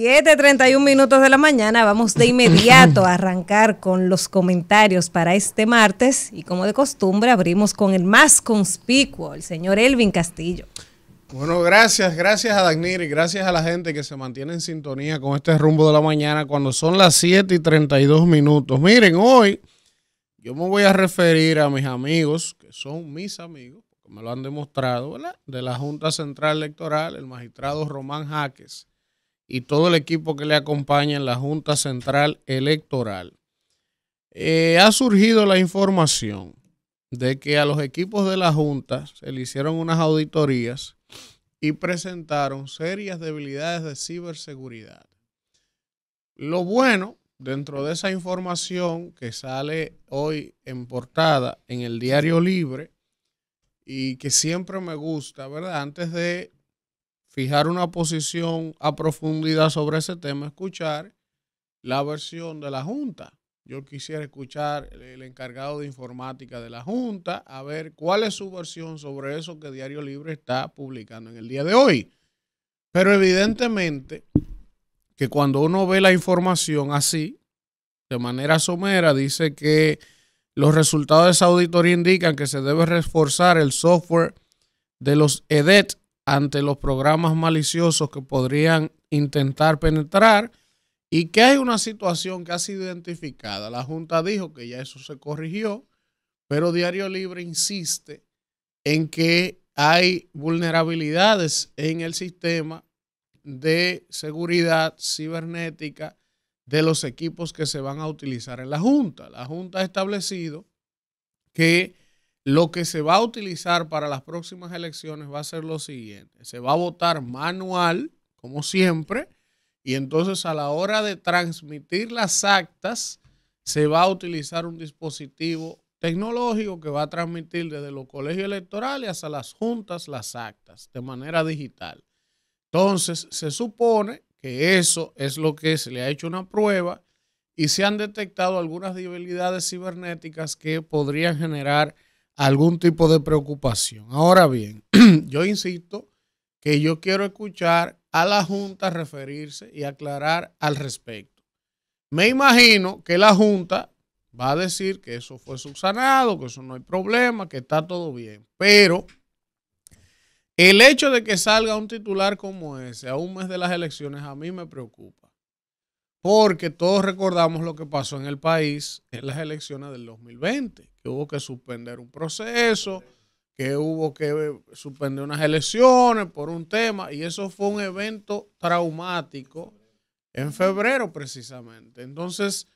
7:31 minutos de la mañana. Vamos de inmediato a arrancar con los comentarios para este martes. Y como de costumbre, abrimos con el más conspicuo, el señor Elvin Castillo. Bueno, gracias, gracias a Dagnir y gracias a la gente que se mantiene en sintonía con este rumbo de la mañana cuando son las 7:32 y minutos. Miren, hoy yo me voy a referir a mis amigos, que son mis amigos, me lo han demostrado, ¿verdad? De la Junta Central Electoral, el magistrado Román Jaques y todo el equipo que le acompaña en la Junta Central Electoral. Eh, ha surgido la información de que a los equipos de la Junta se le hicieron unas auditorías y presentaron serias debilidades de ciberseguridad. Lo bueno, dentro de esa información que sale hoy en portada en el diario Libre y que siempre me gusta, ¿verdad? Antes de fijar una posición a profundidad sobre ese tema, escuchar la versión de la Junta. Yo quisiera escuchar el, encargado de informática de la Junta, a ver cuál es su versión sobre eso que Diario Libre está publicando en el día de hoy. Pero evidentemente que cuando uno ve la información así, de manera somera, dice que los resultados de esa auditoría indican que se debe reforzar el software de los EDET ante los programas maliciosos que podrían intentar penetrar y que hay una situación que ha sido identificada. La Junta dijo que ya eso se corrigió, pero Diario Libre insiste en que hay vulnerabilidades en el sistema de seguridad cibernética de los equipos que se van a utilizar en la Junta. La Junta ha establecido que lo que se va a utilizar para las próximas elecciones va a ser lo siguiente. Se va a votar manual, como siempre, y entonces a la hora de transmitir las actas, se va a utilizar un dispositivo tecnológico que va a transmitir desde los colegios electorales hasta las juntas las actas de manera digital. Entonces, se supone que eso es lo que se le ha hecho una prueba y se han detectado algunas debilidades cibernéticas que podrían generar algún tipo de preocupación. Ahora bien, yo insisto que yo quiero escuchar a la Junta referirse y aclarar al respecto. Me imagino que la Junta va a decir que eso fue subsanado, que eso no hay problema, que está todo bien, pero el hecho de que salga un titular como ese a un mes de las elecciones a mí me preocupa, porque todos recordamos lo que pasó en el país en las elecciones del 2020 que hubo que suspender un proceso, que hubo que suspender unas elecciones por un tema, y eso fue un evento traumático en febrero precisamente. Entonces,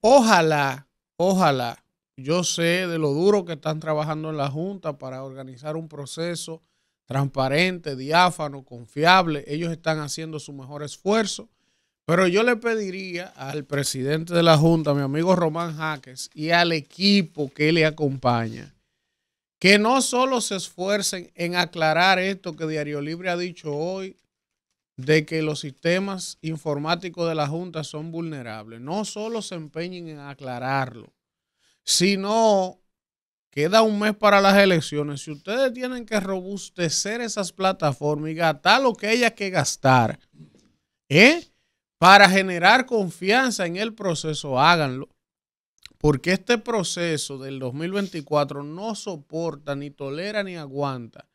ojalá, ojalá, yo sé de lo duro que están trabajando en la Junta para organizar un proceso transparente, diáfano, confiable. Ellos están haciendo su mejor esfuerzo. Pero yo le pediría al presidente de la Junta, mi amigo Román Jaques, y al equipo que le acompaña, que no solo se esfuercen en aclarar esto que Diario Libre ha dicho hoy, de que los sistemas informáticos de la Junta son vulnerables. No solo se empeñen en aclararlo, sino queda un mes para las elecciones. Si ustedes tienen que robustecer esas plataformas y gastar lo que haya que gastar, ¿eh? Para generar confianza en el proceso, háganlo. Porque este proceso del 2024 no soporta, ni tolera, ni aguanta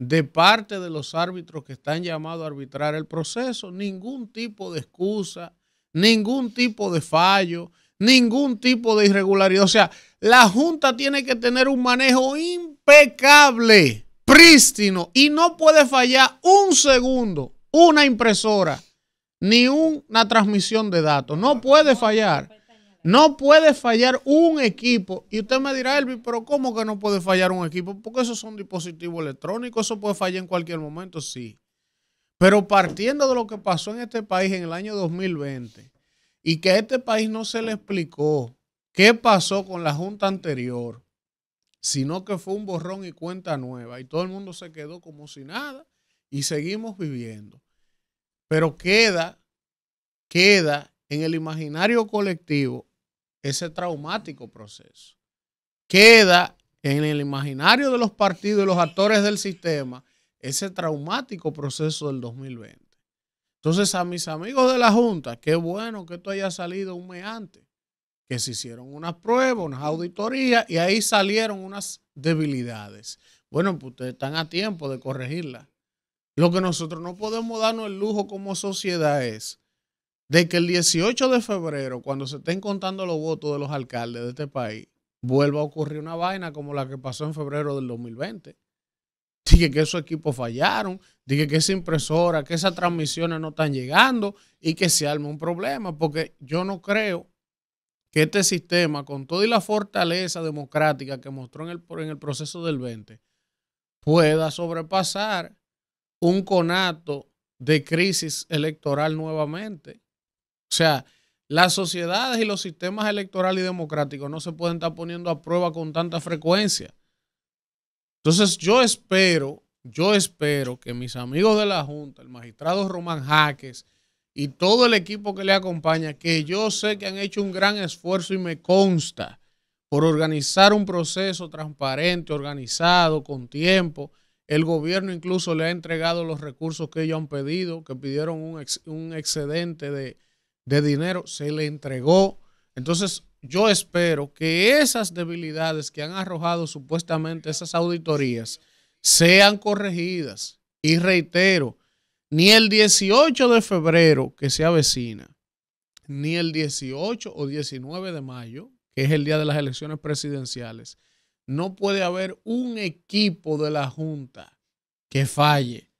de parte de los árbitros que están llamados a arbitrar el proceso ningún tipo de excusa, ningún tipo de fallo, ningún tipo de irregularidad. O sea, la Junta tiene que tener un manejo impecable, prístino, y no puede fallar un segundo, una impresora ni una transmisión de datos. No puede fallar. No puede fallar un equipo. Y usted me dirá, Elvi, pero ¿cómo que no puede fallar un equipo? Porque esos son dispositivos electrónicos, eso puede fallar en cualquier momento, sí. Pero partiendo de lo que pasó en este país en el año 2020 y que a este país no se le explicó qué pasó con la junta anterior, sino que fue un borrón y cuenta nueva y todo el mundo se quedó como si nada y seguimos viviendo. Pero queda, queda en el imaginario colectivo ese traumático proceso. Queda en el imaginario de los partidos y los actores del sistema ese traumático proceso del 2020. Entonces, a mis amigos de la Junta, qué bueno que esto haya salido un mes antes, que se hicieron unas pruebas, unas auditorías y ahí salieron unas debilidades. Bueno, pues ustedes están a tiempo de corregirlas. Lo que nosotros no podemos darnos el lujo como sociedad es de que el 18 de febrero, cuando se estén contando los votos de los alcaldes de este país, vuelva a ocurrir una vaina como la que pasó en febrero del 2020. Dije que esos equipos fallaron, dije que esa impresora, que esas transmisiones no están llegando y que se arme un problema, porque yo no creo que este sistema, con toda la fortaleza democrática que mostró en el, en el proceso del 20, pueda sobrepasar un conato de crisis electoral nuevamente. O sea, las sociedades y los sistemas electorales y democráticos no se pueden estar poniendo a prueba con tanta frecuencia. Entonces yo espero, yo espero que mis amigos de la Junta, el magistrado Román Jaques y todo el equipo que le acompaña, que yo sé que han hecho un gran esfuerzo y me consta por organizar un proceso transparente, organizado, con tiempo, el gobierno incluso le ha entregado los recursos que ellos han pedido, que pidieron un, excedente de, de dinero, se le entregó. Entonces, yo espero que esas debilidades que han arrojado supuestamente esas auditorías sean corregidas. Y reitero, ni el 18 de febrero que se avecina, ni el 18 o 19 de mayo, que es el día de las elecciones presidenciales, no puede haber un equipo de la Junta que falle.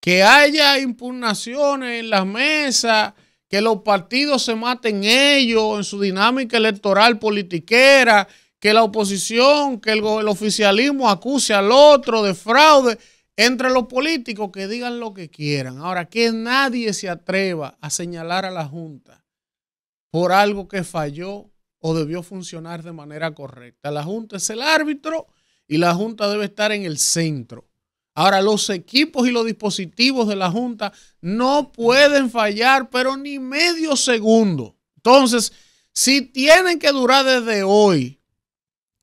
Que haya impugnaciones en las mesas, que los partidos se maten ellos en su dinámica electoral politiquera, que la oposición, que el, el, oficialismo acuse al otro de fraude entre los políticos, que digan lo que quieran. Ahora, que nadie se atreva a señalar a la Junta por algo que falló o debió funcionar de manera correcta. La Junta es el árbitro y la Junta debe estar en el centro. Ahora, los equipos y los dispositivos de la Junta no pueden fallar, pero ni medio segundo. Entonces, si tienen que durar desde hoy,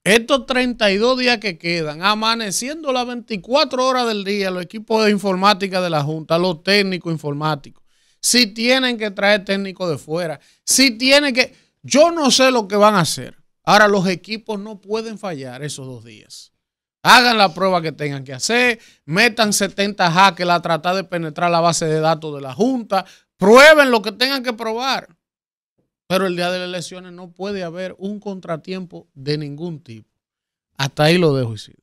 estos 32 días que quedan, amaneciendo las 24 horas del día, los equipos de informática de la Junta, los técnicos informáticos, si tienen que traer técnicos de fuera, si tienen que yo no sé lo que van a hacer. Ahora los equipos no pueden fallar esos dos días. Hagan la prueba que tengan que hacer, metan 70 hackers a tratar de penetrar la base de datos de la Junta, prueben lo que tengan que probar. Pero el día de las elecciones no puede haber un contratiempo de ningún tipo. Hasta ahí lo dejo, Isidro.